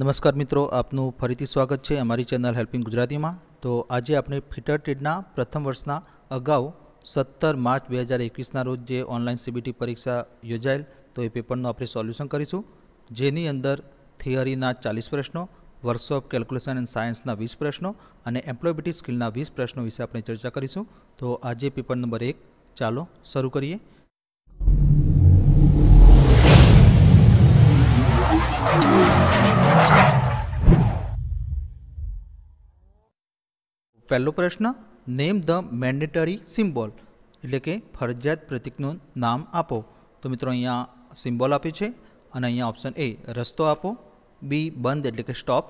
નમસ્કાર મિત્રો આપનું ફરીથી સ્વાગત છે અમારી ચેનલ હેલ્પિંગ ગુજરાતીમાં તો આજે આપણે ફિટર ટેડના પ્રથમ વર્ષના અગાઉ સત્તર માર્ચ બે હજાર એકવીસના રોજ જે ઓનલાઈન સીબીટી પરીક્ષા યોજાયેલ તો એ પેપરનું આપણે સોલ્યુશન કરીશું જેની અંદર થિયરીના ચાલીસ પ્રશ્નો વર્ષ કેલ્ક્યુલેશન એન્ડ સાયન્સના વીસ પ્રશ્નો અને એમ્પ્લોયબિલિટી સ્કિલના વીસ પ્રશ્નો વિશે આપણે ચર્ચા કરીશું તો આજે પેપર નંબર એક ચાલો શરૂ કરીએ પહેલો પ્રશ્ન નેમ ધ મેન્ડેટરી સિમ્બોલ એટલે કે ફરજિયાત પ્રતિકનું નામ આપો તો મિત્રો અહીંયા સિમ્બોલ આપ્યું છે અને અહીંયા ઓપ્શન એ રસ્તો આપો બી બંધ એટલે કે સ્ટોપ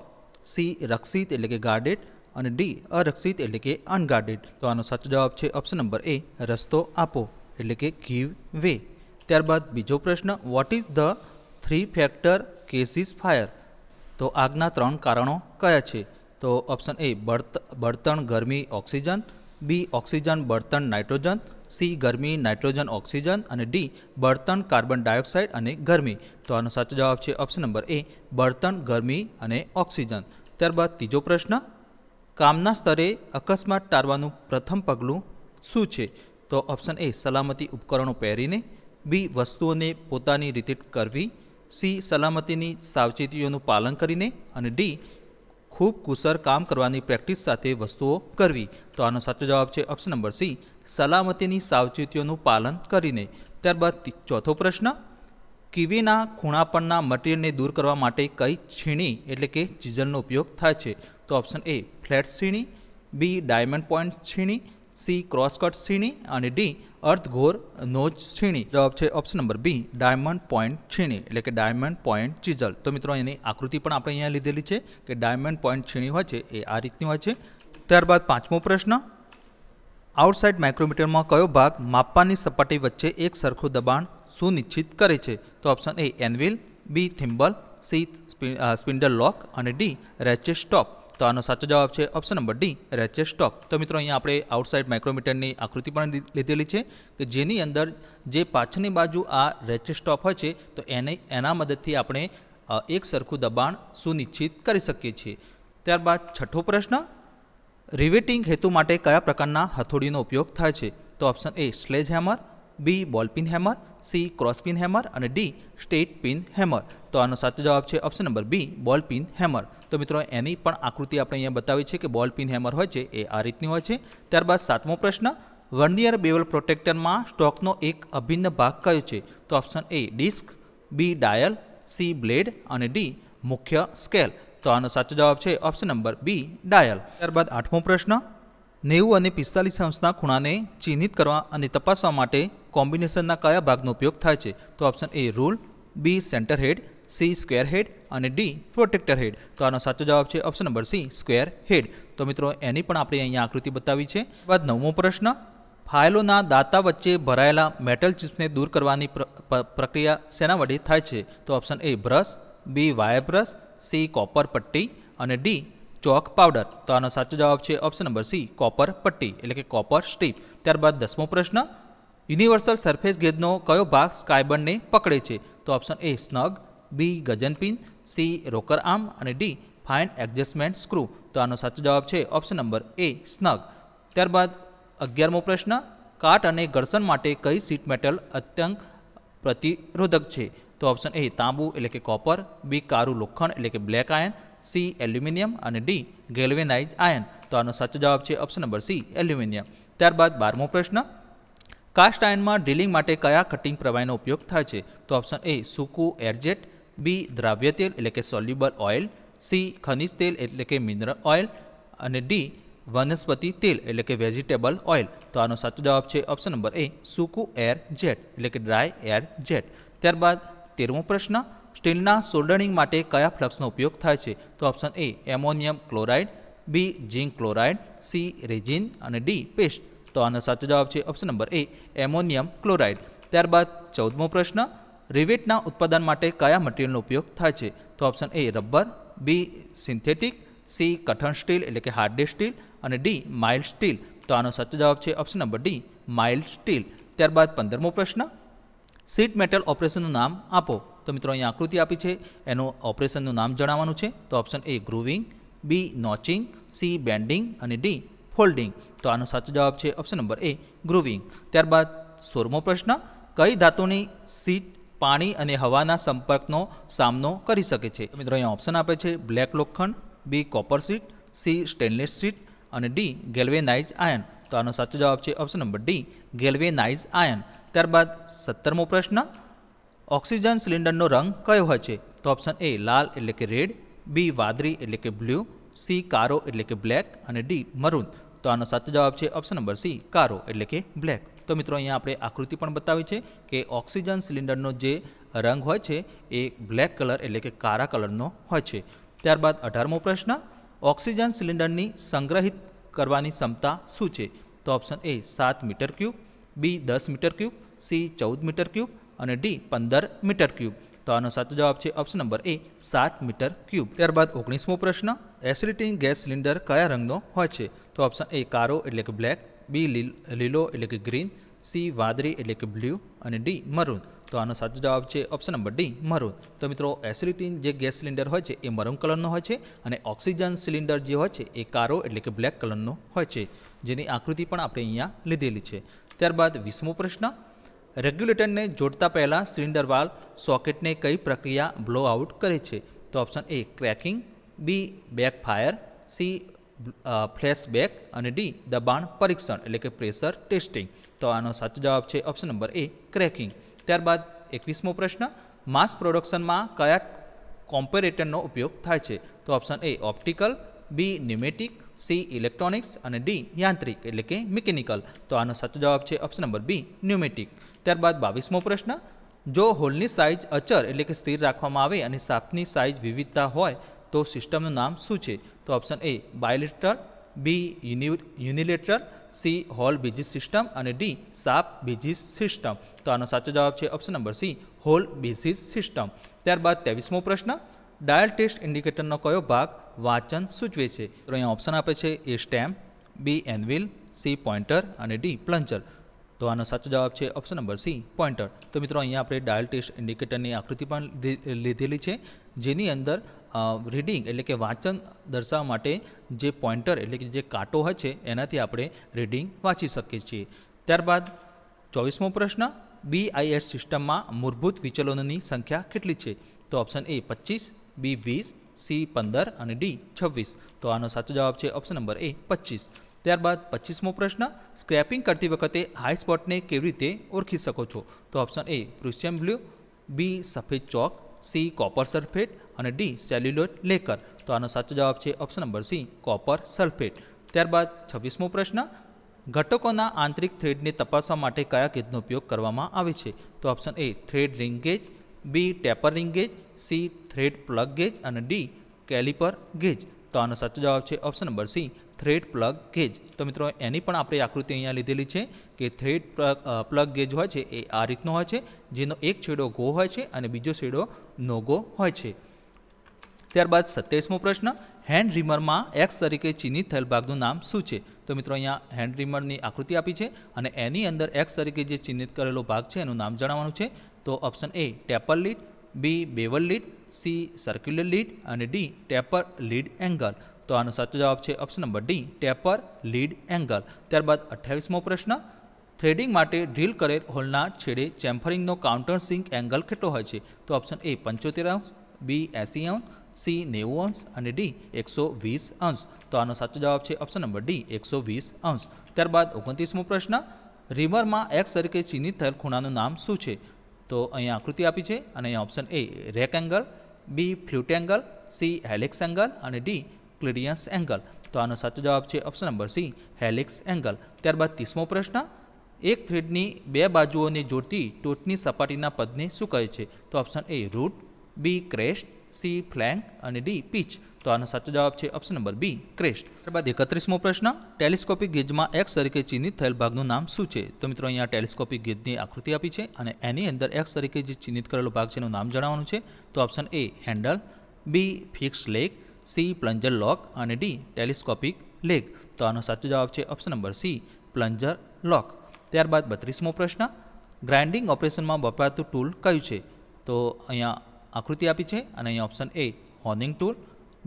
સી રક્ષિત એટલે કે ગાર્ડેડ અને ડી અરક્ષિત એટલે કે અનગાર્ડેડ તો આનો સાચો જવાબ છે ઓપ્શન નંબર એ રસ્તો આપો એટલે કે ગીવ વે ત્યારબાદ બીજો પ્રશ્ન what is the three factor કેસીસ ફાયર તો આગના ત્રણ કારણો કયા છે તો ઓપ્શન એ બળત બળતણ ગરમી ઓક્સિજન બી ઓક્સિજન બળતણ નાઇટ્રોજન સી ગરમી નાઇટ્રોજન ઓક્સિજન અને ડી બળતણ કાર્બન ડાયોક્સાઇડ અને ગરમી તો આનો સાચો જવાબ છે ઓપ્શન નંબર એ બળતણ ગરમી અને ઓક્સિજન ત્યારબાદ ત્રીજો પ્રશ્ન કામના સ્તરે અકસ્માત ટાળવાનું પ્રથમ પગલું શું છે તો ઓપ્શન એ સલામતી ઉપકરણો પહેરીને બી વસ્તુઓને પોતાની રીતે કરવી સી સલામતીની સાવચેતીઓનું પાલન કરીને અને ડી ખૂબ કુશળ કામ કરવાની પ્રેક્ટિસ સાથે વસ્તુઓ કરવી તો આનો સાચો જવાબ છે ઓપ્શન નંબર સી સલામતીની સાવચેતીઓનું પાલન કરીને ત્યારબાદ ચોથો પ્રશ્ન કીવીના ખૂણા પરના મટીરિયલને દૂર કરવા માટે કઈ છીણી એટલે કે ચીઝલનો ઉપયોગ થાય છે તો ઓપ્શન એ ફ્લેટ છીણી બી ડાયમંડ પોઈન્ટ છીણી સી ક્રોસકટ છીણી અને ડી અર્ધઘોર નોજ છીણી જવાબ છે option number B diamond point છીણી એટલે કે ડાયમંડ પોઈન્ટ ચીઝલ તો મિત્રો એની આકૃતિ પણ આપણે અહીંયા લીધેલી છે કે ડાયમંડ પોઈન્ટ છીણી હોય છે એ આ રીતની હોય છે ત્યારબાદ પાંચમો પ્રશ્ન આઉટસાઇડ માઇક્રોમીટરમાં કયો ભાગ માપવાની સપાટી વચ્ચે એક સરખું દબાણ સુનિશ્ચિત કરે છે તો option A anvil B thimble C spindle lock અને ડી રેચે સ્ટોપ તો આનો સાચો જવાબ છે option number D ratchet stock તો મિત્રો અહીંયા આપણે આઉટસાઇડ માઇક્રોમીટરની આકૃતિ પણ લીધેલી છે કે જેની અંદર જે પાછળની બાજુ આ રેચે સ્ટોપ હોય છે તો એને એના મદદથી આપણે એક સરખું દબાણ સુનિશ્ચિત કરી શકીએ છીએ ત્યારબાદ છઠ્ઠો પ્રશ્ન રિવેટિંગ હેતુ માટે કયા પ્રકારના હથોડીનો ઉપયોગ થાય છે તો option A sledge hammer B ball pin hammer C cross pin hammer અને ડી સ્ટેટ પિન હેમર તો આનો સાચો જવાબ છે ઓપ્શન નંબર બી બોલ પિન હેમર તો મિત્રો એની પણ આકૃતિ આપણે અહીંયા બતાવી છે કે બોલ પિન હેમર હોય છે એ આ રીતની હોય છે ત્યારબાદ સાતમો પ્રશ્ન વર્નિયર બેવલ પ્રોટેક્ટરમાં સ્ટોકનો એક અભિન્ન ભાગ કયો છે તો option A disc B dial C blade અને ડી મુખ્ય સ્કેલ તો આનો સાચો જવાબ છે ઓપ્શન નંબર બી ડાયલ ત્યારબાદ આઠમો પ્રશ્ન નેવું અને પિસ્તાલીસ અંશના ખૂણાને ચિહ્નિત કરવા અને તપાસવા માટે કોમ્બિનેશનના કયા ભાગનો ઉપયોગ થાય છે તો option A rule B centre head C square head અને ડી પ્રોટેક્ટર હેડ તો આનો સાચો જવાબ છે option number C square head તો મિત્રો એની પણ આપણે અહીંયા આકૃતિ બતાવી છે બાદ નવમો પ્રશ્ન ફાઇલોના દાંતા વચ્ચે ભરાયેલા મેટલ ચિપ્સને દૂર કરવાની પ્રક્રિયા શેના વડે થાય છે તો option A brush B wire brush C copper પટ્ટી અને ડી ચોક પાવડર તો આનો સાચો જવાબ છે ઓપ્શન નંબર સી કોપર પટ્ટી એટલે કે કોપર સ્ટ્રીપ ત્યારબાદ દસમો પ્રશ્ન યુનિવર્સલ સરફેસ ગેજનો કયો ભાગ સ્કાયબર્નને પકડે છે તો option A snug B gudgeon pin C rocker arm અને ડી ફાઇન એડજસ્ટમેન્ટ સ્ક્રૂ તો આનો સાચો જવાબ છે ઓપ્શન નંબર એ સ્નગ ત્યારબાદ અગિયારમો પ્રશ્ન કાટ અને ઘર્ષણ માટે કઈ સીટ મેટલ અત્યંત પ્રતિરોધક છે તો ઓપ્શન એ તાંબુ એટલે કે કોપર બી કારું લોખંડ એટલે કે બ્લેક આયર્ન સી એલ્યુમિનિયમ અને ડી ગેલ્વેનાઇઝ આયન તો આનો સાચો જવાબ છે ઓપ્શન નંબર સી એલ્યુમિનિયમ ત્યારબાદ બારમો પ્રશ્ન કાસ્ટ આયનમાં ડ્રિલિંગ માટે કયા કટિંગ પ્રવાહીનો ઉપયોગ થાય છે તો ઓપ્શન એ સૂકું એરજેટ બી દ્રાવ્ય તેલ એટલે કે સોલ્યુબલ ઓઇલ સી ખનિજ તેલ એટલે કે મિનરલ ઓઇલ અને ડી વનસ્પતિ તેલ એટલે કે વેજીટેબલ ઓઇલ તો આનો સાચો જવાબ છે ઓપ્શન નંબર એ સૂકું એર જેટ એટલે કે ડ્રાય એર જેટ ત્યારબાદ તેરમો પ્રશ્ન સ્ટીલના સોલ્ડરિંગ માટે કયા ફ્લક્સનો ઉપયોગ થાય છે તો option A ammonium chloride B zinc chloride C resin અને ડી પેસ્ટ તો આનો સાચો જવાબ છે option number A ammonium chloride ત્યારબાદ ચૌદમો પ્રશ્ન રિવેટના ઉત્પાદન માટે કયા મટીરિયલનો ઉપયોગ થાય છે તો option A rubber B synthetic C કઠણ સ્ટીલ એટલે કે હાર્ડ સ્ટીલ અને ડી માઇલ્ડ સ્ટીલ તો આનો સાચો જવાબ છે option number D mild steel ત્યારબાદ પંદરમો પ્રશ્ન સીટ મેટલ ઓપરેશનનું નામ આપો તો મિત્રો અહીંયા આકૃતિ આપી છે એનું ઓપરેશનનું નામ જણાવવાનું છે તો option A grooving B notching C bending અને ડી ફોલ્ડિંગ તો આનો સાચો જવાબ છે ઓપ્શન નંબર એ ગ્રુવિંગ ત્યારબાદ સોરમો પ્રશ્ન કઈ ધાતુની સીટ પાણી અને હવાના સંપર્કનો સામનો કરી શકે છે મિત્રો અહીંયા ઓપ્શન આપે છે બ્લેક લોખંડ B copper sheet C stainless sheet અને ડી ગેલ્વેનાઇઝ આયન તો આનો સાચો જવાબ છે option number D galvanize iron ત્યારબાદ સત્તરમો પ્રશ્ન ઓક્સિજન સિલિન્ડરનો રંગ કયો હોય છે તો ઓપ્શન એ લાલ એટલે કે રેડ બી વાદળી એટલે કે બ્લુ સી કારો એટલે કે બ્લેક અને ડી મરૂન તો આનો સાચો જવાબ છે ઓપ્શન નંબર સી કારો એટલે કે બ્લેક તો મિત્રો અહીંયા આપણે આકૃતિ પણ બતાવી છે કે ઓક્સિજન સિલિન્ડરનો જે રંગ હોય છે એ બ્લેક કલર એટલે કે કારા કલરનો હોય છે ત્યારબાદ અઢારમો પ્રશ્ન ઓક્સિજન સિલિન્ડરની સંગ્રહિત કરવાની ક્ષમતા શું છે તો ઓપ્શન એ સાત મીટર ક્યુબ બી દસ મીટર ક્યુબ સી ચૌદ મીટર ક્યુબ અને ડી પંદર મીટર ક્યુબ તો આનો સાચો જવાબ છે ઓપ્શન નંબર એ સાત મીટર ક્યુબ ત્યારબાદ ઓગણીસમો પ્રશ્ન એસિડિટી ગેસ સિલિન્ડર કયા રંગનો હોય છે તો ઓપ્શન એ કારો એટલે કે બ્લેક બી લીલો એટલે કે ગ્રીન સી વાદળી એટલે કે બ્લુ અને ડી મરૂન તો આનો સાચો જવાબ છે ઓપ્શન નંબર ડી મરૂન તો મિત્રો એસિડિટીન જે ગેસ સિલિન્ડર હોય છે એ મરૂન કલરનો હોય છે અને ઓક્સિજન સિલિન્ડર જે હોય છે એ કારો એટલે કે બ્લેક કલરનો હોય છે જેની આકૃતિ પણ આપણે અહીંયા લીધેલી છે ત્યારબાદ વીસમો પ્રશ્ન રેગ્યુલેટરને જોડતા પહેલાં સિલિન્ડર વાલ સોકેટને કઈ પ્રક્રિયા બ્લો આઉટ કરે છે તો option A cracking B back fire C flashback અને ડી દબાણ પરીક્ષણ એટલે કે પ્રેશર ટેસ્ટિંગ તો આનો સાચો જવાબ છે ઓપ્શન નંબર એ ક્રેકિંગ ત્યારબાદ એકવીસમો પ્રશ્ન માસ પ્રોડક્શનમાં કયા કોમ્પેરેટરનો ઉપયોગ થાય છે તો option A optical B pneumatic C electronics અને ડી યાંત્રિક એટલે કે મિકેનિકલ તો આનો સાચો જવાબ છે ઓપ્શન નંબર બી ન્યુમેટિક ત્યારબાદ બાવીસમો પ્રશ્ન જો હોલની સાઇઝ અચર એટલે કે સ્થિર રાખવામાં આવે અને સાપની સાઇઝ વિવિધતા હોય તો સિસ્ટમનું નામ શું છે તો option A bilateral B unilateral C hole basis system અને ડી સાપ બીજી સિસ્ટમ તો આનો સાચો જવાબ છે option number C hole basis system ત્યારબાદ ત્રેવીસમો પ્રશ્ન ડાયલ ટેસ્ટ ઇન્ડિકેટરનો કયો ભાગ વાંચન સૂચવે છે તો અહીંયા ઓપ્શન આપે છે A stem B anvil C pointer અને ડી પ્લન્ચર તો આનો સાચો જવાબ છે ઓપ્શન નંબર સી પોઈન્ટર તો મિત્રો અહીંયા આપણે ડાયલ ટેસ્ટ ઇન્ડિકેટરની આકૃતિ પણ લીધેલી છે જેની અંદર રીડિંગ એટલે કે વાંચન દર્શાવવા માટે જે પોઇન્ટર એટલે કે જે કાંટો હોય છે એનાથી આપણે રીડિંગ વાંચી શકીએ છીએ ત્યારબાદ ચોવીસમો પ્રશ્ન બીઆઈએસ સિસ્ટમમાં મૂળભૂત વિચલનોની સંખ્યા કેટલી છે તો ઓપ્શન એ પચીસ બી વીસ સી પંદર અને ડી છવ્વીસ તો આનો સાચો જવાબ છે ઓપ્શન નંબર એ પચીસ ત્યારબાદ પચીસમો પ્રશ્ન સ્ક્રેપિંગ કરતી વખતે હાઈ સ્પોટને કેવી રીતે ઓળખી શકો છો તો ઓપ્શન એ પ્રુશિયમ બ્લુ બી સફેદ ચોક સી કોપર સલ્ફેટ અને ડી સેલ્યુલોટ લેકર તો આનો સાચો જવાબ છે option number C copper sulphate ત્યારબાદ છવ્વીસમો પ્રશ્ન ઘટકોના આંતરિક થ્રેડને તપાસવા માટે કયા ગેજનો ઉપયોગ કરવામાં આવે છે તો option A thread ring gauge B tapering gauge C thread plug gauge અને ડી કેલિપર ગેજ તો આનો સાચો જવાબ છે option number C thread plug gauge તો મિત્રો એની પણ આપણે આકૃતિ અહીંયા લીધેલી છે કે થ્રેડ પ્લગ ગેજ હોય છે એ આ રીતનો હોય છે જેનો એક છેડો ગો હોય છે અને બીજો છેડો નોગો હોય છે ત્યારબાદ સત્યાવીસમો પ્રશ્ન હેન્ડ રીમરમાં એક્સ તરીકે ચિહ્નિત થયેલ ભાગનું નામ શું છે તો મિત્રો અહીંયા હેન્ડ રીમરની આકૃતિ આપી છે અને એની અંદર એક્સ તરીકે જે ચિહ્નિત કરેલો ભાગ છે એનું નામ જણાવવાનું છે તો option A taper lead B bevel lead C circular lead અને ડી ટેપર લીડ એંગલ તો આનો સાચો જવાબ છે option number D taper lead angle ત્યારબાદ અઠ્યાવીસમો પ્રશ્ન થ્રેડિંગ માટે ડ્રીલ કરેલ હોલના છેડે ચેમ્ફરિંગનો કાઉન્ટર સિંક એંગલ કેટલો હોય છે તો ઓપ્શન એ પંચોતેર અંશ બી એસી અંશ સી નેવું અંશ અને ડી એકસો વીસ અંશ તો આનો સાચો જવાબ છે ઓપ્શન નંબર ડી એકસો વીસ અંશ ત્યારબાદ ઓગણત્રીસમો પ્રશ્ન રીમરમાં એક્સ તરીકે ચિહ્નિત થયેલ ખૂણાનું નામ શું છે તો અહીંયા આકૃતિ આપી છે અને અહીંયા option A rake angle B flute angle C helix angle અને ડી ક્લિડિયન્સ એંગલ તો આનો સાચો જવાબ છે option number C helix angle ત્યારબાદ ત્રીસમો પ્રશ્ન એક થ્રેડની બે બાજુઓને જોડતી ટોચની સપાટીના પદને શું કહે છે તો option A root B crest C flank અને ડી પીચ તો આનો સાચો જવાબ છે ઓપ્શન નંબર બી ક્રેસ્ટ ત્યારબાદ એકત્રીસમો પ્રશ્ન ટેલિસ્કોપિક ગેજમાં એક્સ તરીકે ચિહ્નિત થયેલ ભાગનું નામ શું છે તો મિત્રો અહીંયા ટેલિસ્કોપિક ગેજની આકૃતિ આપી છે અને એની અંદર એક્સ તરીકે જે ચિહ્નિત કરેલો ભાગ છે એનું નામ જણાવવાનું છે તો option A handle B fix leg C plunger lock અને ડી ટેલિસ્કોપિક લેગ તો આનો સાચો જવાબ છે option number C plunger lock ત્યારબાદ બત્રીસમો પ્રશ્ન ગ્રાઇન્ડિંગ ઓપરેશનમાં વપરાતું ટૂલ કયું છે તો અહીંયા આકૃતિ આપી છે અને અહીંયા option A honing tool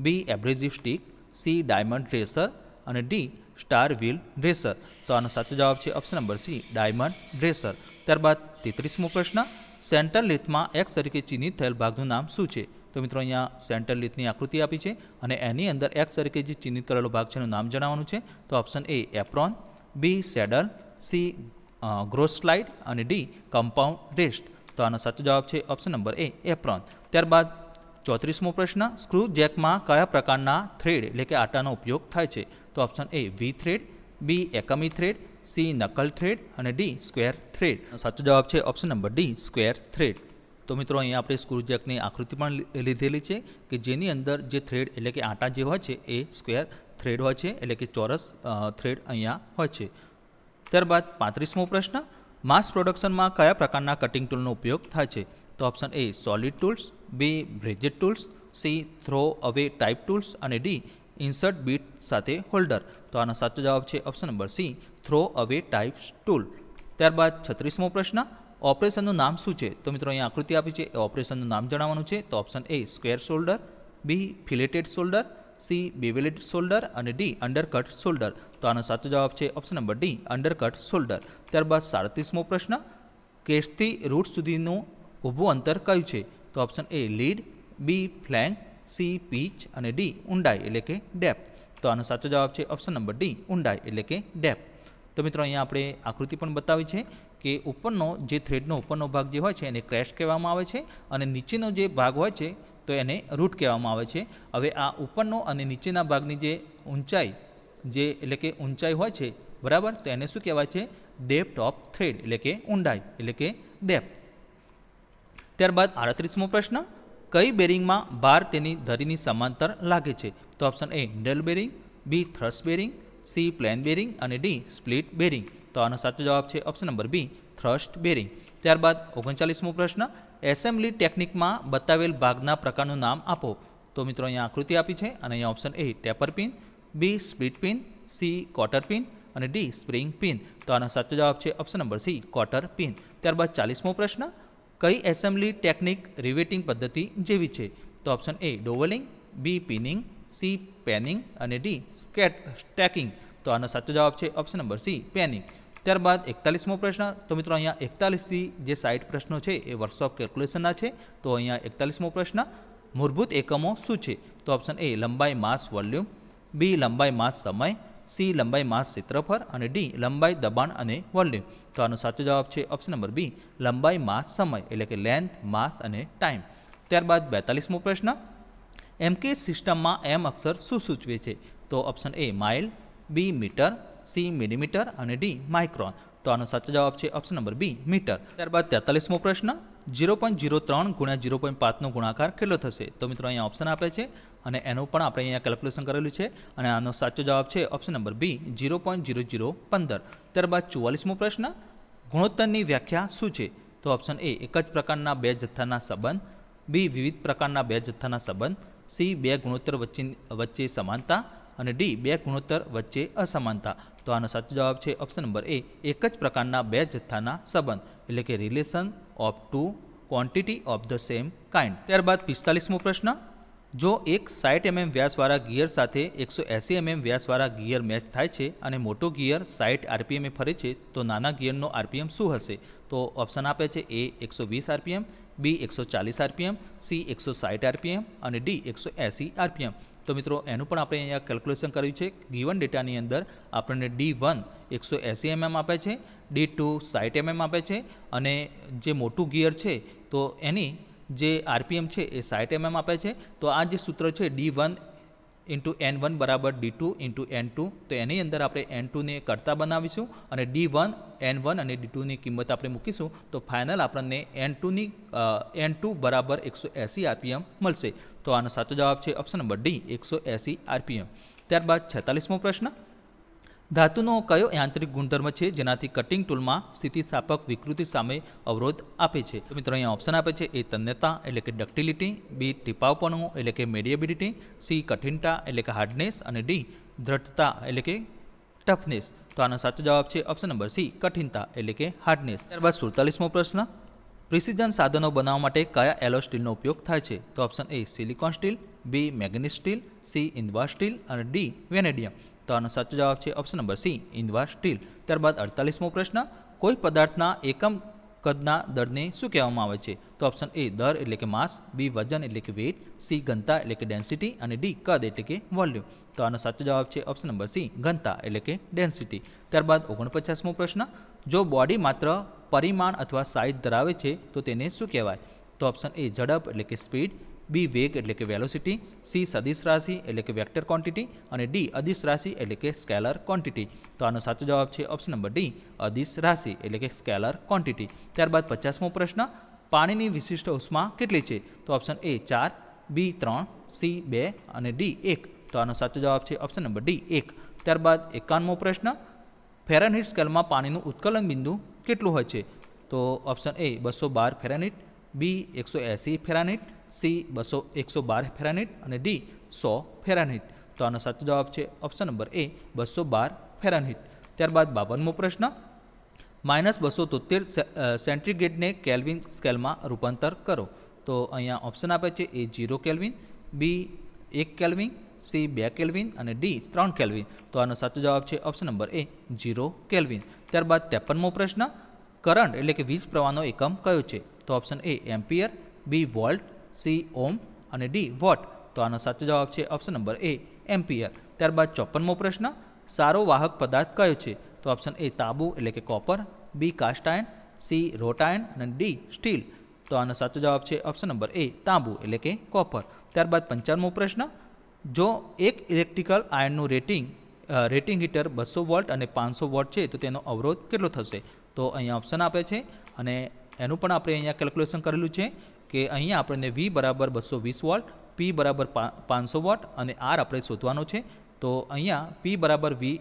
B abrasive stick C diamond dresser અને ડી સ્ટાર વ્હીલ ડ્રેસર તો આનો સાચો જવાબ છે option number C diamond dresser ત્યારબાદ તેત્રીસમો પ્રશ્ન સેન્ટર લેથમાં એક્સ તરીકે ચિહ્નિત થયેલ ભાગનું નામ શું છે તો મિત્રો અહીંયા સેન્ટર લીથની આકૃતિ આપી છે અને એની અંદર એક્સ તરીકે જે ચિહ્નિત કરેલો ભાગ છે એનું નામ જણાવવાનું છે તો option A apron B saddle C cross slide અને ડી કમ્પાઉન્ડ રેસ્ટ તો આનો સાચો જવાબ છે ઓપ્શન નંબર એ એપ્રોન ત્યારબાદ ચોત્રીસમો પ્રશ્ન સ્ક્રૂ જેકમાં કયા પ્રકારના થ્રેડ એટલે કે આટાનો ઉપયોગ થાય છે તો option A V thread B Acme thread C knuckle thread અને ડી સ્ક્વેર થ્રેડ સાચો જવાબ છે option number D square thread તો મિત્રો અહીંયા આપણે સ્ક્રૂજેકની આકૃતિ પણ લીધેલી છે કે જેની અંદર જે થ્રેડ એટલે કે આટા જે હોય છે એ સ્ક્વેર થ્રેડ હોય છે એટલે કે ચોરસ થ્રેડ અહીંયા હોય છે ત્યારબાદ પાંત્રીસમો પ્રશ્ન માસ પ્રોડક્શનમાં કયા પ્રકારના કટિંગ ટૂલનો ઉપયોગ થાય છે તો option A solid tools B brazed tools C throw away type tools અને ડી ઇન્સર્ટ બીટ સાથે હોલ્ડર તો આનો સાચો જવાબ છે option number C throw away type tool ત્યારબાદ છત્રીસમો પ્રશ્ન ઓપરેશનનું નામ શું છે તો મિત્રો અહીંયા આકૃતિ આપી છે એ ઓપરેશનનું નામ જણાવવાનું છે તો option A square shoulder B filleted shoulder C bevelled shoulder અને ડી અંડરકટ શોલ્ડર તો આનો સાચો જવાબ છે option number D undercut shoulder ત્યારબાદ સાડત્રીસમો પ્રશ્ન કેશથી રૂટ સુધીનું ઊભું અંતર કયું છે તો option A lead B flank C pitch અને ડી ઊંડાઈ એટલે કે ડેપ તો આનો સાચો જવાબ છે ઓપ્શન નંબર ડી ઊંડાઈ એટલે કે ડેપ તો મિત્રો અહીંયા આપણે આકૃતિ પણ બતાવી છે કે ઉપરનો જે થ્રેડનો ઉપરનો ભાગ જે હોય છે એને ક્રેશ કહેવામાં આવે છે અને નીચેનો જે ભાગ હોય છે તો એને રૂટ કહેવામાં આવે છે હવે આ ઉપરનો અને નીચેના ભાગની જે ઊંચાઈ જે એટલે કે ઊંચાઈ હોય છે બરાબર તો એને શું કહેવાય છે ડેપ્થ ઓફ થ્રેડ એટલે કે ઊંડાઈ એટલે કે ડેપ્થ ત્યારબાદ આડત્રીસમો પ્રશ્ન કઈ બેરિંગમાં ભાર તેની ધરીની સમાંતર લાગે છે તો ઓપ્શન એ ડલ bearing B thrust bearing C plain bearing અને ડી સ્પ્લિટ બેરિંગ તો આનો સાચો જવાબ છે option number B thrust bearing ત્યારબાદ ઓગણચાલીસમો પ્રશ્ન એસેમ્બલી ટેકનિકમાં બતાવેલ ભાગના પ્રકારનું નામ આપો તો મિત્રો અહીંયા આકૃતિ આપી છે અને અહીંયા option A taper pin B split pin C cotter pin અને ડી સ્પ્રિંગ પિન તો આનો સાચો જવાબ છે option number C cotter pin ત્યારબાદ ચાલીસમો પ્રશ્ન કઈ એસેમ્બલી ટેકનિક રિવેટિંગ પદ્ધતિ જેવી છે તો option A dowelling B pinning C peening અને ડી સ્કેટ સ્ટેકિંગ તો આનો સાચો જવાબ છે ઓપ્શન નંબર સી પેનિંગ ત્યારબાદ એકતાલીસમો પ્રશ્ન તો મિત્રો અહીંયા એકતાલીસથી જે સાઈઠ પ્રશ્નો છે એ વર્કશોપ કેલ્ક્યુલેશનના છે તો અહીંયા એકતાલીસમો પ્રશ્ન મૂળભૂત એકમો શું છે તો ઓપ્શન એ લંબાઈ માસ વોલ્યુમ બી લંબાઈ માસ સમય સી લંબાઈ માસ ક્ષેત્રફળ અને ડી લંબાઈ દબાણ અને વોલ્યુમ તો આનો સાચો જવાબ છે ઓપ્શન નંબર બી લંબાઈ માસ સમય એટલે કે લેન્થ માસ અને ટાઈમ ત્યારબાદ બેતાલીસમો પ્રશ્ન એમ કે સિસ્ટમમાં એમ અક્ષર શું સૂચવે છે તો option A mile B metre C millimetre અને ડી માઇક્રોન તો આનો સાચો જવાબ છે ઓપ્શન નંબર બી મીટર ત્યારબાદ તેતાલીસમો પ્રશ્ન જીરો પોઈન્ટ જીરો ત્રણ ગુણ્યા જીરો પોઈન્ટ પાંચનો ગુણાકાર કેટલો થશે તો મિત્રો અહીંયા ઓપ્શન આપે છે અને એનું પણ આપણે અહીંયા કેલ્ક્યુલેશન કરેલું છે અને આનો સાચો જવાબ છે option number B zero point zero zero પંદર ત્યારબાદ ચુવાલીસમો પ્રશ્ન ગુણોત્તરની વ્યાખ્યા શું છે તો ઓપ્શન એ એક જ પ્રકારના બે જથ્થાના સંબંધ બી વિવિધ પ્રકારના બે જથ્થાના સંબંધ સી બે ગુણોત્તર વચ્ચે વચ્ચે સમાનતા અને ડી બે ગુણોત્તર વચ્ચે અસમાનતા તો આનો સાચો જવાબ છે ઓપ્શન નંબર એ એક જ પ્રકારના બે જથ્થાના સંબંધ એટલે કે relation of two quantity of the same kind ત્યારબાદ પિસ્તાલીસમો પ્રશ્ન જો એક સાઠ એમએમ mm વ્યાસવાળા ગિયર સાથે એકસો એંસી એમએમ mm વ્યાસવાળા ગિયર મેચ થાય છે અને મોટો ગિયર સાઠ આરપીએમ ફરે છે તો નાના ગિયરનો આરપીએમ શું હશે તો ઓપ્શન આપે છે એ એકસો વીસ આરપીએમ બી એકસો ચાલીસ આરપીએમ સી એકસો સાઠ આરપીએમ અને ડી એકસો એંસી આરપીએમ તો મિત્રો એનું પણ આપણે અહીંયા કેલ્ક્યુલેશન કર્યું છે ગીવન ડેટાની અંદર આપણને ડી વન એકસો એંસી એમએમ mm આપે છે ડી ટુ સાઠ એમએમ આપે છે અને જે મોટું ગિયર છે તો એની જે આરપીએમ છે એ સાઠ એમએમ mm આપે છે તો આ જે સૂત્ર છે D one into N one બરાબર D two into N two તો એની અંદર આપણે એન ટુને કરતા બનાવીશું અને ડી વન એન વન અને ડી ટુની કિંમત આપણે મૂકીશું તો ફાઇનલ આપણને એન ટુની એન ટુ બરાબર એકસો એંસી આરપીએમ મળશે તો આનો સાચો જવાબ છે ઓપ્શન નંબર ડી એકસો એંસી આરપીએમ ત્યારબાદ છેતાલીસમો પ્રશ્ન ધાતુનો કયો યાંત્રિક ગુણધર્મ છે જેનાથી કટિંગ ટૂલમાં સ્થિતિસ્થાપક વિકૃતિ સામે અવરોધ આપે છે મિત્રો અહીંયા ઓપ્શન આપે છે એ તન્યતા એટલે કે ડક્ટિલિટી બી ટીપાવપણું એટલે કે મેડિએબિલિટી સી કઠિનતા એટલે કે હાર્ડનેસ અને ડી દ્રઢતા એટલે કે ટફનેસ તો આનો સાચો જવાબ છે ઓપ્શન નંબર સી કઠિનતા એટલે કે હાર્ડનેસ ત્યારબાદ સુડતાલીસમો પ્રશ્ન પ્રિસિઝન સાધનો બનાવવા માટે કયા એલો સ્ટીલનો ઉપયોગ થાય છે તો option A silicon steel B manganese steel C ઇન્દવા સ્ટીલ અને ડી વેનેડિયમ તો આનો સાચો જવાબ છે ઓપ્શન નંબર સી ઇન્દવા સ્ટીલ ત્યારબાદ અડતાલીસમો પ્રશ્ન કોઈ પદાર્થના એકમ કદના દરને શું કહેવામાં આવે છે તો ઓપ્શન એ દર એટલે કે માસ બી વજન એટલે કે વેટ સી ઘનતા એટલે કે ડેન્સિટી અને ડી કદ એટલે કે વોલ્યુમ તો આનો સાચો જવાબ છે ઓપ્શન નંબર સી ઘનતા એટલે કે ડેન્સિટી ત્યારબાદ ઓગણપચાસમો પ્રશ્ન જો બોડી માત્ર પરિમાણ અથવા સાઇઝ ધરાવે છે તો તેને શું કહેવાય તો ઓપ્શન એ ઝડપ એટલે કે સ્પીડ બી વેગ એટલે કે વેલોસિટી સી સદિશ રાશિ એટલે કે વેક્ટર ક્વોન્ટિટી અને ડી અદિશ રાશિ એટલે કે સ્કેલર ક્વોન્ટિટી તો આનો સાચો જવાબ છે ઓપ્શન નંબર ડી અદિશ રાશિ એટલે કે સ્કેલર ક્વોન્ટિટી ત્યારબાદ પચાસમો પ્રશ્ન પાણીની વિશિષ્ટ ઉષ્મા કેટલી છે તો ઓપ્શન એ ચાર બી ત્રણ સી બે અને ડી એક તો આનો સાચો જવાબ છે ઓપ્શન નંબર ડી એક ત્યારબાદ એકાવનમો પ્રશ્ન ફેરનહીટ સ્કેલમાં પાણીનું ઉત્કલન બિંદુ કેટલું હોય છે તો ઓપ્શન એ બસો બાર ફેરાનિટ બી એકસો એંસી ફેરાનિટ સી બસો એકસો બાર ફેરાનેટ અને ડી સો ફેરાનેટ તો આનો સાચો જવાબ છે ઓપ્શન નંબર એ બસો બાર ફેરાનેટ ત્યારબાદ બાવનમો પ્રશ્ન માઇનસ બસો તોતેર સેન્ટ્રીગ્રેડને કેલ્વિન સ્કેલમાં રૂપાંતર કરો તો અહીંયા ઓપ્શન આપે છે એ જીરો કેલ્વિન બી એક કેલ્વિન સી બે કેલ્વિન અને ડી ત્રણ કેલ્વિન તો આનો સાચો જવાબ છે option number A zero kelvin ત્યારબાદ ત્રેપનમો પ્રશ્ન કરંટ એટલે કે વીજ પ્રવાહનો એકમ કયો છે તો option A ampere B volt C ohm અને ડી વોટ તો આનો સાચો જવાબ છે ઓપ્શન નંબર એ એમ્પિયર ત્યારબાદ ચોપનમો પ્રશ્ન સારો વાહક પદાર્થ કયો છે તો ઓપ્શન એ તાંબુ એટલે કે કોપર બી કાસ્ટાયન સી રોટાયન અને ડી સ્ટીલ તો આનો સાચો જવાબ છે ઓપ્શન નંબર એ તાંબુ એટલે કે કોપર ત્યારબાદ પંચાણમો પ્રશ્ન જો એક ઇલેક્ટ્રિકલ આયર્નનું રેટિંગ રેટિંગ હીટર બસો વોલ્ટ અને પાંચસો વોટ છે તો તેનો અવરોધ કેટલો થશે તો અહીંયા ઓપ્શન આપે છે અને એનું પણ આપણે અહીંયા કેલ્ક્યુલેશન કરેલું છે કે અહીંયા આપણને વી બરાબર બસો વીસ વોટ પી બરાબર પાંચસો વોટ અને આર આપણે શોધવાનો છે તો અહીંયા પી બરાબર વી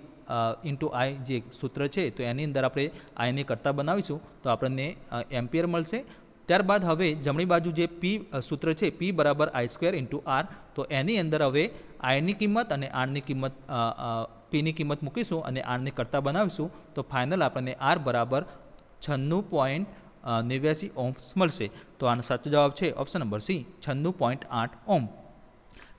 ઇન્ટુ આઈ જે સૂત્ર છે તો એની અંદર આપણે આઈને કરતાં બનાવીશું તો આપણને એમ્પિયર મળશે ત્યારબાદ હવે જમણી બાજુ જે પી સૂત્ર છે પી બરાબર આઈ સ્ક્વેર ઇન્ટુ આર તો એની અંદર હવે આઈની કિંમત અને આરની કિંમત પીની કિંમત મૂકીશું અને આરને કરતાં બનાવીશું તો ફાઇનલ આપણને આર બરાબર છન્નું પોઈન્ટ નેવ્યાસી ઓમ્સ મળશે તો આનો સાચો જવાબ છે ઓપ્શન નંબર સી છન્નું પોઈન્ટ આઠ ઓમ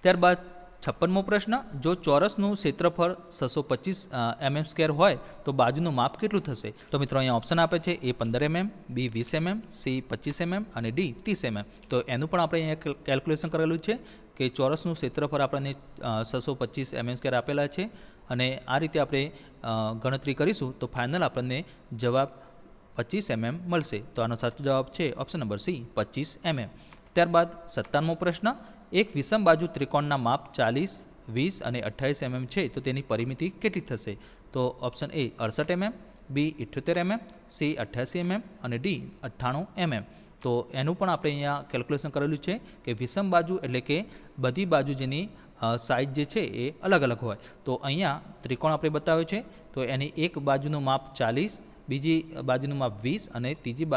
ત્યારબાદ છપ્પનમો પ્રશ્ન જો ચોરસનું ક્ષેત્રફળ છસો પચીસ એમએમ સ્કેર હોય તો બાજુનું માપ કેટલું થશે તો મિત્રો અહીંયા ઓપ્શન આપે છે એ પંદર એમએમ બી વીસ એમએમ સી પચીસ એમએમ અને ડી ત્રીસ એમએમ તો એનું પણ આપણે અહીંયા કેલ્ક્યુલેશન કરેલું છે કે ચોરસનું ક્ષેત્રફળ આપણને છસો પચીસ એમએમ સ્કેર આપેલા છે અને આ રીતે આપણે ગણતરી કરીશું તો ફાઇનલ આપણને જવાબ પચીસ એમએમ મળશે તો આનો સાચો જવાબ છે ઓપ્શન નંબર સી પચીસ એમએમ ત્યારબાદ સત્તાનમો પ્રશ્ન એક વિષમ બાજુ ત્રિકોણના માપ ચાલીસ વીસ અને અઠ્ઠાવીસ એમએમ છે તો તેની પરિમિતિ કેટલી થશે તો ઓપ્શન એ અડસઠ એમએમ બી ઇઠ્યોતેર એમએમ સી અઠ્યાસી એમએમ અને ડી અઠ્ઠાણું એમએમ તો એનું પણ આપણે અહીંયા કેલ્ક્યુલેશન કરેલું છે કે વિષમ બાજુ એટલે કે બધી બાજુ જેની સાઇઝ જે છે એ અલગ અલગ હોય તો અહીંયા ત્રિકોણ આપણે બતાવ્યો છે તો એની એક બાજુનું માપ ચાલીસ બીજી બાજુનું માપ વીસ અને ત્રીજી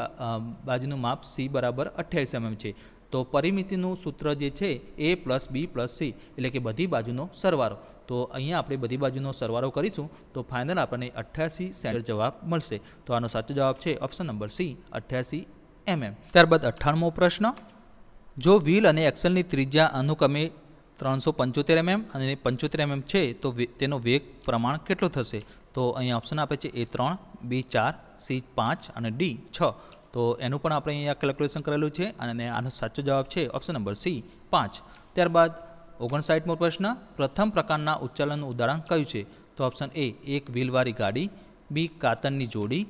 બાજુનું માપ સી બરાબર અઠ્યાવીસ એમએમ છે તો પરિમિતિનું સૂત્ર જે છે A plus B plus C એટલે કે બધી બાજુનો સરવારો તો અહીંયા આપણે બધી બાજુનો સરવારો કરીશું તો ફાઇનલ આપણને અઠ્યાસી સેન્ટર જવાબ મળશે તો આનો સાચો જવાબ છે ઓપ્શન નંબર સી અઠ્યાસી એમએમ ત્યારબાદ અઠ્ઠાણમો પ્રશ્ન જો વ્હીલ અને એક્સલની ત્રિજ્યા અનુક્રમે ત્રણસો પંચોતેર એમએમ અને પંચોતેર એમએમ છે તો તેનો વેગ પ્રમાણ કેટલો થશે તો અહીં ઓપ્શન આપે છે એ ત્રણ બી ચાર સી પાંચ અને ડી છ તો એનું પણ આપણે અહીંયા કેલ્ક્યુલેશન કરેલું છે અને આનો સાચો જવાબ છે ઓપ્શન નંબર સી પાંચ ત્યારબાદ ઓગણસાઠમો પ્રશ્ન પ્રથમ પ્રકારના ઉચ્ચાલનનું ઉદાહરણ કયું છે તો ઓપ્શન એ એક વ્હીલવાળી ગાડી બી કાતરની જોડી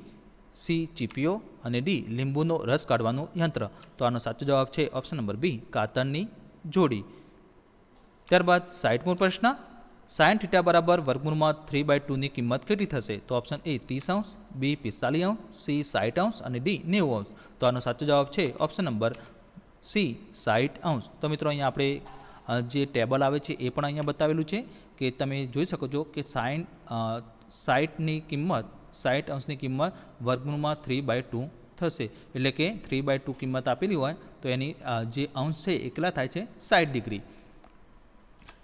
સી ચીપીઓ અને ડી લીંબુનો રસ કાઢવાનું યંત્ર તો આનો સાચો જવાબ છે ઓપ્શન નંબર બી કાતરની જોડી ત્યારબાદ સાઠમો પ્રશ્ન સાઇન થીટા બરાબર વર્ગમૂળમાં થ્રી બાય ટુની કિંમત કેટલી થશે તો ઓપ્શન એ ત્રીસ અંશ બી પિસ્તાલીસ અંશ સી સાઠ અંશ અને ડી નેવું અંશ તો આનો સાચો જવાબ છે ઓપ્શન નંબર સી સાઠ અંશ તો મિત્રો અહીંયા આપણે જે ટેબલ આવે છે એ પણ અહીંયા બતાવેલું છે કે તમે જોઈ શકો છો કે સાઇન સાઇટની કિંમત સાઠ અંશની કિંમત વર્ગમૂળમાં થ્રી બાય ટુ થશે એટલે કે થ્રી બાય ટુ કિંમત આપેલી હોય તો એની જે અંશ છે એકલા થાય છે સાઠ ડિગ્રી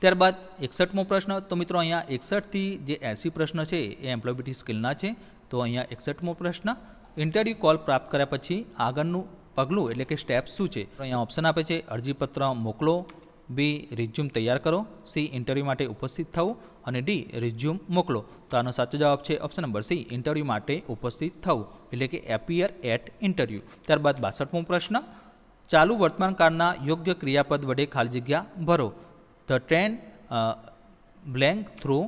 ત્યારબાદ એકસઠમો પ્રશ્ન તો મિત્રો અહીંયા એકસઠથી જે એંસી પ્રશ્ન છે એ એમ્પ્લોયબિલિટી સ્કિલના છે તો અહીંયા એકસઠમો પ્રશ્ન ઇન્ટરવ્યૂ કોલ પ્રાપ્ત કર્યા પછી આગળનું પગલું એટલે કે સ્ટેપ શું છે અહીંયા ઓપ્શન આપે છે અરજીપત્ર મોકલો બી રિઝ્યુમ તૈયાર કરો સી ઇન્ટરવ્યૂ માટે ઉપસ્થિત થવું અને ડી રિઝ્યુમ મોકલો તો આનો સાચો જવાબ છે ઓપ્શન નંબર સી ઇન્ટરવ્યૂ માટે ઉપસ્થિત થવું એટલે કે એપિયર એટ ઇન્ટરવ્યૂ ત્યારબાદ બાસઠમો પ્રશ્ન ચાલુ વર્તમાન કાળના યોગ્ય ક્રિયાપદ વડે ખાલી જગ્યા ભરો the train blank through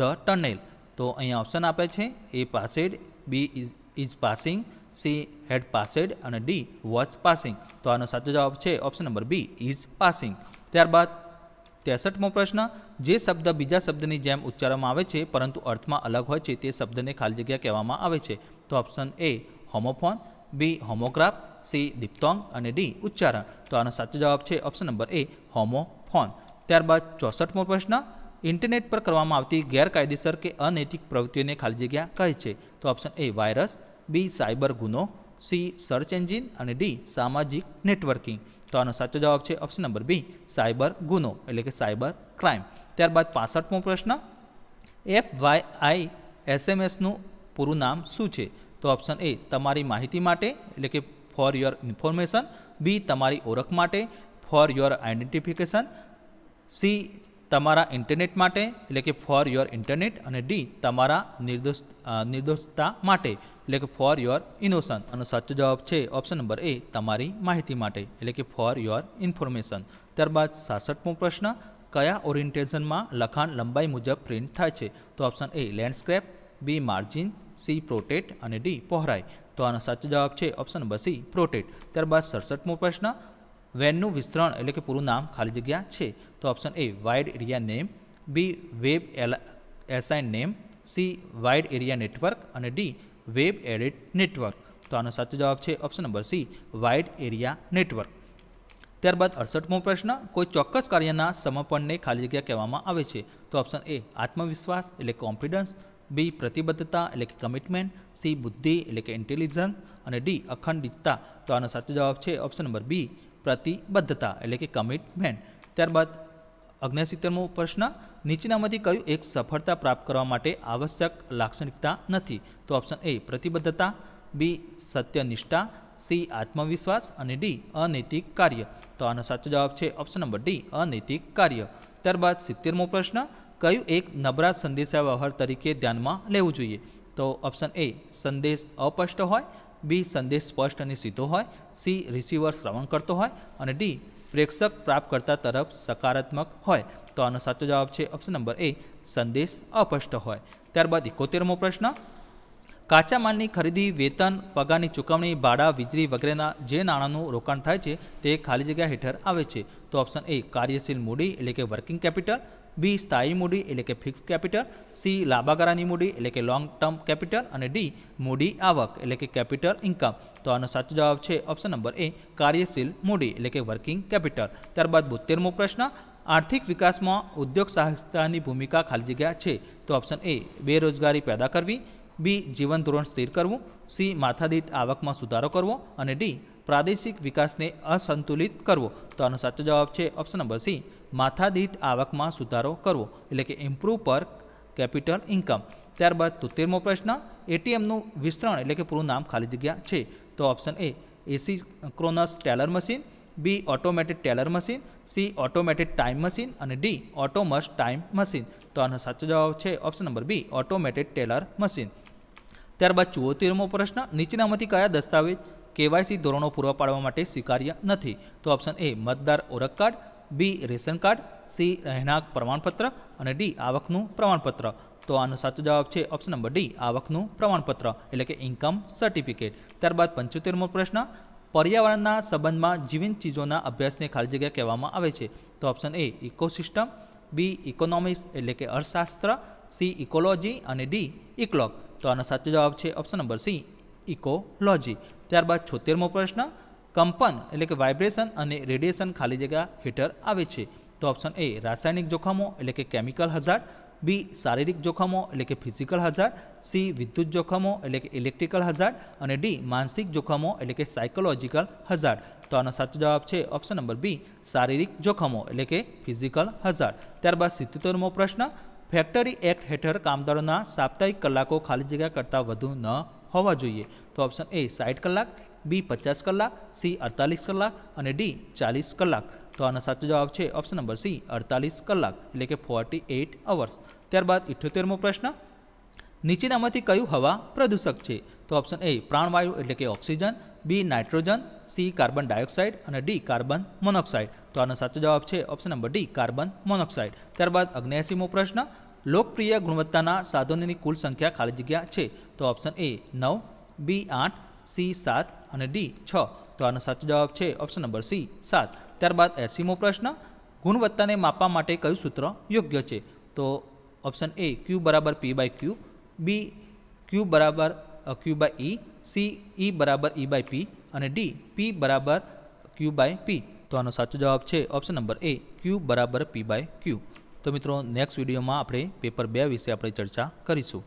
the tunnel તો અહીંયા ઓપ્શન આપે છે A passed B is is passing C had passed અને ડી વોચ પાસિંગ તો આનો સાચો જવાબ છે option number B is passing ત્યારબાદ ત્રેસઠમો પ્રશ્ન જે શબ્દ બીજા શબ્દની જેમ ઉચ્ચારવામાં આવે છે પરંતુ અર્થમાં અલગ હોય છે તે શબ્દને ખાલી જગ્યા કહેવામાં આવે છે તો option A homophone B homograph C diphthong અને ડી ઉચ્ચારણ તો આનો સાચો જવાબ છે ઓપ્શન નંબર એ હોમોફોન ત્યારબાદ ચોસઠમો પ્રશ્ન ઇન્ટરનેટ પર કરવામાં આવતી ગેરકાયદેસર કે અનૈતિક પ્રવૃત્તિઓને ખાલી જગ્યા કહે છે તો option A virus B cyber ગુનો સી સર્ચ એન્જિન અને ડી સામાજિક નેટવર્કિંગ તો આનો સાચો જવાબ છે ઓપ્શન નંબર બી સાયબર ગુનો એટલે કે સાયબર ક્રાઇમ ત્યારબાદ પાસઠમો પ્રશ્ન એફ વાય આઈ એસએમએસનું પૂરું નામ શું છે તો ઓપ્શન એ તમારી માહિતી માટે એટલે કે ફોર યોર ઇન્ફોર્મેશન બી તમારી ઓળખ માટે ફોર યોર આઈડેન્ટિફિકેશન સી તમારા ઇન્ટરનેટ માટે એટલે કે ફોર યોર ઇન્ટરનેટ અને ડી તમારા નિર્દોષ નિર્દોષતા માટે એટલે કે ફોર યોર ઇનોસન અને સાચો જવાબ છે ઓપ્શન નંબર એ તમારી માહિતી માટે એટલે કે ફોર યોર ઇન્ફોર્મેશન ત્યારબાદ સાસઠમો પ્રશ્ન કયા ઓરિએન્ટેશનમાં લખાણ લંબાઈ મુજબ પ્રિન્ટ થાય છે તો option A landscape B margin C portrait અને ડી પહોરાય તો આનો સાચો જવાબ છે ઓપ્શન નંબર સી પ્રોટેટ ત્યારબાદ સડસઠમો પ્રશ્ન વેનનું વિસ્તરણ એટલે કે પૂરું નામ ખાલી જગ્યા છે તો option A wide area name B web assign name C wide area network અને ડી વેબ એડિટ નેટવર્ક તો આનો સાચો જવાબ છે option number C wide area network ત્યારબાદ અડસઠમો પ્રશ્ન કોઈ ચોક્કસ કાર્યના સમર્પણને ખાલી જગ્યા કહેવામાં આવે છે તો ઓપ્શન એ આત્મવિશ્વાસ એટલે કોન્ફિડન્સ બી પ્રતિબદ્ધતા એટલે કે કમિટમેન્ટ સી બુદ્ધિ એટલે કે ઇન્ટેલિજન્સ અને ડી અખંડિતતા તો આનો સાચો જવાબ છે ઓપ્શન નંબર બી પ્રતિબદ્ધતા એટલે કે કમિટમેન્ટ ત્યારબાદ અગ્નેસિત્તેરમો પ્રશ્ન નીચેનામાંથી કયું એક સફળતા પ્રાપ્ત કરવા માટે આવશ્યક લાક્ષણિકતા નથી તો ઓપ્શન એ પ્રતિબદ્ધતા બી સત્યનિષ્ઠા સી આત્મવિશ્વાસ અને ડી અનૈતિક કાર્ય તો આનો સાચો જવાબ છે ઓપ્શન નંબર ડી અનૈતિક કાર્ય ત્યારબાદ સિત્તેરમો પ્રશ્ન કયું એક નબળા સંદેશાવ્યવહાર તરીકે ધ્યાનમાં લેવું જોઈએ તો ઓપ્શન એ સંદેશ અપષ્ટ હોય બી સંદેશ સ્પષ્ટ અને સીધો હોય સી રિસીવર શ્રવણ કરતો હોય અને ડી પ્રેક્ષક પ્રાપ્તકર્તા તરફ સકારાત્મક હોય તો આનો સાચો જવાબ છે ઓપ્શન નંબર એ સંદેશ અપષ્ટ હોય ત્યારબાદ એકોતેરમો પ્રશ્ન કાચા માલની ખરીદી વેતન પગારની ચૂકવણી ભાડા વીજળી વગેરેના જે નાણાંનું રોકાણ થાય છે તે ખાલી જગ્યા હેઠળ આવે છે તો ઓપ્શન એ કાર્યશીલ મૂડી એટલે કે વર્કિંગ કેપિટલ બી સ્થાયી મૂડી એટલે કે ફિક્સ કેપિટલ સી લાંબા મૂડી એટલે કે લોંગ ટર્મ કેપિટલ અને ડી મૂડી આવક એટલે કે કેપિટલ ઇન્કમ તો આનો સાચો જવાબ છે ઓપ્શન નંબર એ કાર્યશીલ મૂડી એટલે કે વર્કિંગ કેપિટલ ત્યારબાદ બોતેરમો પ્રશ્ન આર્થિક વિકાસમાં ઉદ્યોગ સાહસિકતાની ભૂમિકા ખાલી જગ્યા છે તો ઓપ્શન એ બેરોજગારી પેદા કરવી બી જીવન ધોરણ સ્થિર કરવું સી માથાદીઠ આવકમાં સુધારો કરવો અને ડી પ્રાદેશિક વિકાસને અસંતુલિત કરવો તો આનો સાચો જવાબ છે ઓપ્શન નંબર સી માથાદીઠ આવકમાં સુધારો કરવો એટલે કે ઇમ્પ્રૂવ પર કેપિટલ ઇન્કમ ત્યારબાદ તોતેરમો પ્રશ્ન એટીએમનું વિસ્તરણ એટલે કે પૂરું નામ ખાલી જગ્યા છે તો option A asynchronous teller machine B automatic teller machine C automated time machine અને ડી ઓટોમસ ટાઈમ મશીન તો આનો સાચો જવાબ છે option number B automated teller machine ત્યારબાદ ચુઓતેરમો પ્રશ્ન નીચેનામાંથી કયા દસ્તાવેજ કેવાયસી ધોરણો પૂરા પાડવા માટે સ્વીકાર્ય નથી તો ઓપ્શન એ મતદાર ઓળખ card B ration card C રહેણાંક પ્રમાણપત્ર અને ડી આવકનું પ્રમાણપત્ર તો આનો સાચો જવાબ છે ઓપ્શન નંબર ડી આવકનું પ્રમાણપત્ર એટલે કે ઇન્કમ સર્ટિફિકેટ ત્યારબાદ પંચોતેરમો પ્રશ્ન પર્યાવરણના સંબંધમાં જીવન ચીજોના અભ્યાસને ખાલી જગ્યા કહેવામાં આવે છે તો option A ecosystem B economics એટલે કે અર્થશાસ્ત્ર સી ઇકોલોજી અને ડી ઇકલોગ તો આનો સાચો જવાબ છે ઓપ્શન નંબર સી ઇકોલોજી ત્યારબાદ છોતેરમો પ્રશ્ન કંપન એટલે કે વાઇબ્રેશન અને રેડિયેશન ખાલી જગ્યા હેઠળ આવે છે તો ઓપ્શન એ રાસાયણિક જોખમો એટલે કે કેમિકલ હઝાર્ડ બી શારીરિક જોખમો એટલે કે ફિઝિકલ હઝાર્ડ સી વિદ્યુત જોખમો એટલે કે ઇલેક્ટ્રિકલ હઝાર્ડ અને ડી માનસિક જોખમો એટલે કે સાયકોલોજીકલ હઝાર્ડ તો આનો સાચો જવાબ છે ઓપ્શન નંબર બી શારીરિક જોખમો એટલે કે ફિઝિકલ હઝાર્ડ ત્યારબાદ સિત્તેરમો પ્રશ્ન ફેક્ટરી એક્ટ હેઠળ કામદારોના સાપ્તાહિક કલાકો ખાલી જગ્યા કરતાં વધુ ન હોવા જોઈએ તો ઓપ્શન એ સાઠ કલાક બી પચાસ કલાક સી અડતાલીસ કલાક અને ડી ચાલીસ કલાક તો આનો સાચો જવાબ છે ઓપ્શન નંબર સી અડતાલીસ કલાક એટલે કે ફોર્ટી એઇટ અવર્સ ત્યારબાદ ઇઠ્યોતેરમો પ્રશ્ન નીચેનામાંથી કયું હવા પ્રદૂષક છે તો ઓપ્શન એ પ્રાણવાયુ એટલે કે oxygen B nitrogen C carbon dioxide અને ડી કાર્બન મોનોક્સાઇડ તો આનો સાચો જવાબ છે option number D carbon monoxide ત્યારબાદ અગ્નેસીમો પ્રશ્ન લોકપ્રિય ગુણવત્તાના સાધનોની કુલ સંખ્યા ખાલી જગ્યા છે તો ઓપ્શન એ નવ બી આઠ સી સાત અને ડી છ તો આનો સાચો જવાબ છે ઓપ્શન નંબર સી સાત ત્યારબાદ એસીમો પ્રશ્ન ગુણવત્તાને માપવા માટે કયું સૂત્ર યોગ્ય છે તો ઓપ્શન એ ક્યુ બરાબર પી બાય ક્યુ બી ક્યુ બરાબર ક્યુ બાય ઈ સી ઈ બરાબર ઈ બાય પી અને ડી પી બરાબર ક્યુ બાય પી તો આનો સાચો જવાબ છે ઓપ્શન નંબર એ ક્યુ બરાબર પી બાય ક્યુ તો મિત્રો નેક્સ્ટ વિડીયોમાં આપણે પેપર બે વિશે આપણે ચર્ચા કરીશું